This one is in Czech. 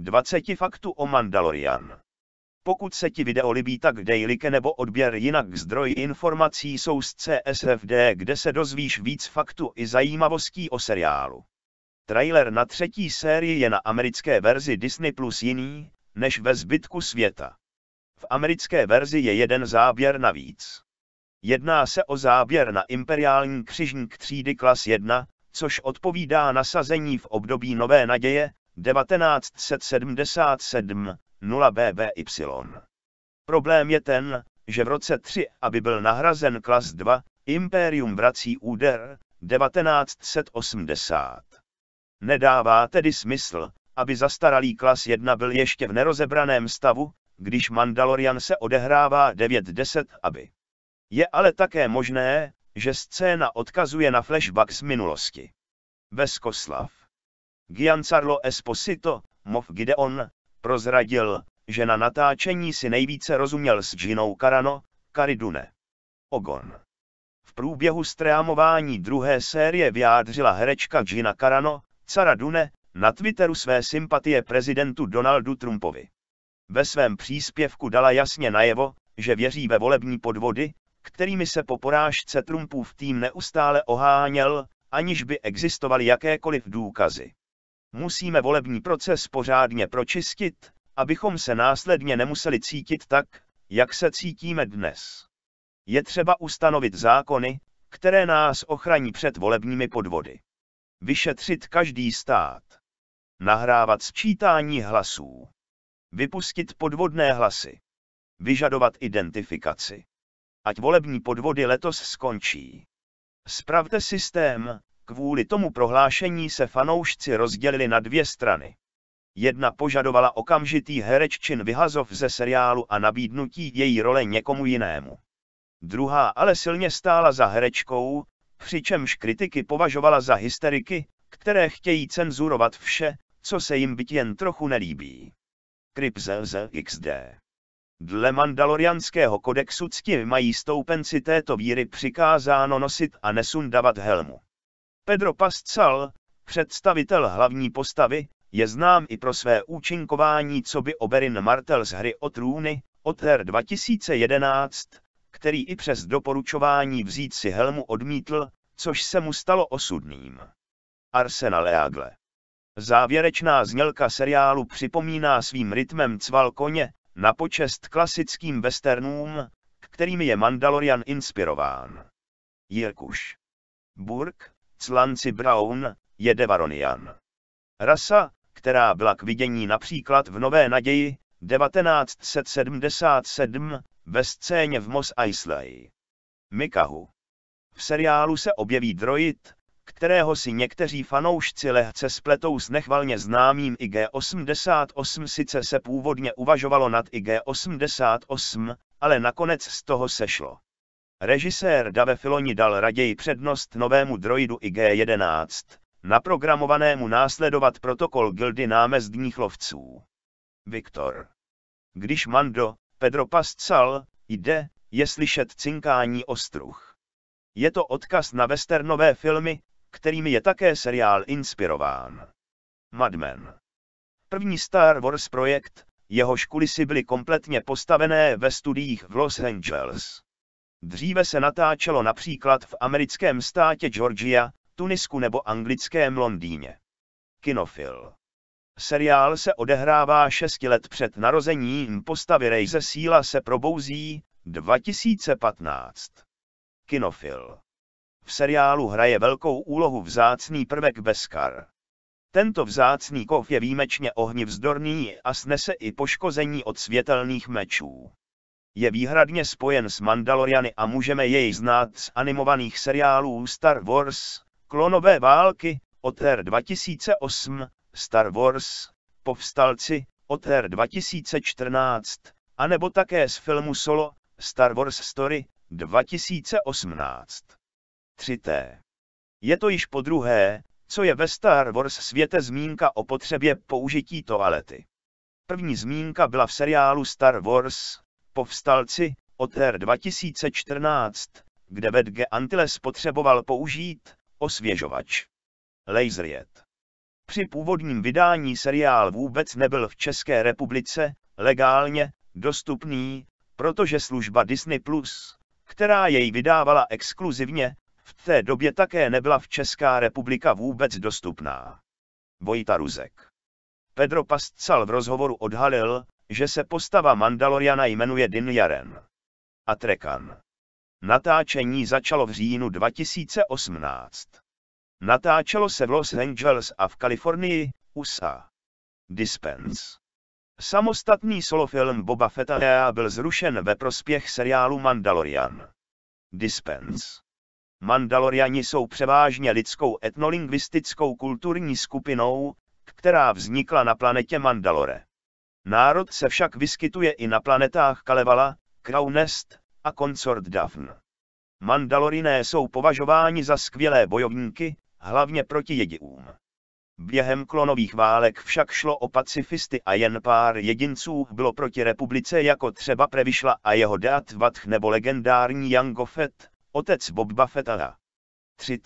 20 faktů o Mandalorian. Pokud se ti video líbí, tak dej like nebo odběr, jinak zdroj informací jsou z CSFD, kde se dozvíš víc faktů i zajímavostí o seriálu. Trailer na třetí sérii je na americké verzi Disney Plus jiný, než ve zbytku světa. V americké verzi je jeden záběr navíc. Jedná se o záběr na imperiální křižník třídy Klas 1, což odpovídá nasazení v období Nové naděje, 1977 0BBY. Problém je ten, že v roce 3, aby byl nahrazen klas 2, Imperium vrací úder 1980. Nedává tedy smysl, aby zastaralý klas 1 byl ještě v nerozebraném stavu, když Mandalorian se odehrává 9-10 aby. Je ale také možné, že scéna odkazuje na flashback z minulosti. Veskoslav Giancarlo Esposito, Mov Gideon, prozradil, že na natáčení si nejvíce rozuměl s Ginou Carano, Caridune. Ogon. V průběhu streamování druhé série vyjádřila herečka Gina Carano, Cara Dune, na Twitteru své sympatie prezidentu Donaldu Trumpovi. Ve svém příspěvku dala jasně najevo, že věří ve volební podvody, kterými se po porážce Trumpův tým neustále oháněl, aniž by existovaly jakékoliv důkazy musíme volební proces pořádně pročistit, abychom se následně nemuseli cítit tak, jak se cítíme dnes. Je třeba ustanovit zákony, které nás ochraní před volebními podvody. Vyšetřit každý stát. Nahrávat sčítání hlasů. Vypustit podvodné hlasy. Vyžadovat identifikaci. Ať volební podvody letos skončí. Spravte systém, Kvůli tomu prohlášení se fanoušci rozdělili na dvě strany. Jedna požadovala okamžitý hereččin vyhazov ze seriálu a nabídnutí její role někomu jinému. Druhá ale silně stála za herečkou, přičemž kritiky považovala za hysteriky, které chtějí cenzurovat vše, co se jim byt jen trochu nelíbí. XD. Dle mandalorianského kodexu cti mají stoupenci této víry přikázáno nosit a nesundavat helmu. Pedro Pascal, představitel hlavní postavy, je znám i pro své účinkování co by Oberyn Martel z hry o trůny, od her 2011, který i přes doporučování vzít si helmu odmítl, což se mu stalo osudným. Arsenal Eagle Závěrečná znělka seriálu připomíná svým rytmem cval koně, na počest klasickým westernům, kterými je Mandalorian inspirován. Jirkuš Burg, Clancy Brown, je Devaronian. Rasa, která byla k vidění například v Nové naději 1977 ve scéně v Mos Eisley. Mikahu. V seriálu se objeví droid, kterého si někteří fanoušci lehce spletou s nechvalně známým IG-88 sice se původně uvažovalo nad IG-88, ale nakonec z toho sešlo. Režisér Dave Filoni dal raději přednost novému droidu IG-11, naprogramovanému následovat protokol gildy námezdních lovců. Viktor. Když Mando, Pedro Pascal, jde, je slyšet cinkání ostruh. Je to odkaz na westernové filmy, kterými je také seriál inspirován. Mad Men. První Star Wars projekt, jehož kulisy byly kompletně postavené ve studiích v Los Angeles. Dříve se natáčelo například v americkém státě Georgia, Tunisku nebo anglickém Londýně. Kinofil Seriál se odehrává 6 let před narozením postavy Rejze Síla se probouzí 2015. Kinofil V seriálu hraje velkou úlohu vzácný prvek Beskar. Tento vzácný kov je výjimečně ohnivzdorný a snese i poškození od světelných mečů je výhradně spojen s Mandaloriany a můžeme jej znát z animovaných seriálů Star Wars, Klonové války, Otter 2008, Star Wars, Povstalci, Otter 2014, anebo také z filmu Solo, Star Wars Story, 2018. 3T. Je to již po druhé, co je ve Star Wars světe zmínka o potřebě použití toalety. První zmínka byla v seriálu Star Wars Povstalci, od R 2014, kde Vedge Antilles potřeboval použít osvěžovač. Laserjet. Při původním vydání seriál vůbec nebyl v České republice legálně dostupný, protože služba Disney+, Plus, která jej vydávala exkluzivně, v té době také nebyla v Česká republika vůbec dostupná. Vojta Ruzek. Pedro Pascal v rozhovoru odhalil, že se postava Mandaloriana jmenuje Din Jaren. Atrekan. Natáčení začalo v říjnu 2018. Natáčelo se v Los Angeles a v Kalifornii, USA. Dispense. Samostatný solofilm Boba Fetta byl zrušen ve prospěch seriálu Mandalorian. Dispense. Mandaloriani jsou převážně lidskou etnolingvistickou kulturní skupinou, která vznikla na planetě Mandalore. Národ se však vyskytuje i na planetách Kalevala, Kraunest a Consort Daphne. Mandaloriné jsou považováni za skvělé bojovníky, hlavně proti jediům. Během klonových válek však šlo o pacifisty a jen pár jedinců bylo proti republice jako třeba Previšla a jeho Deat Vatch nebo legendární Jango Fett, otec Boba Fettara. 3.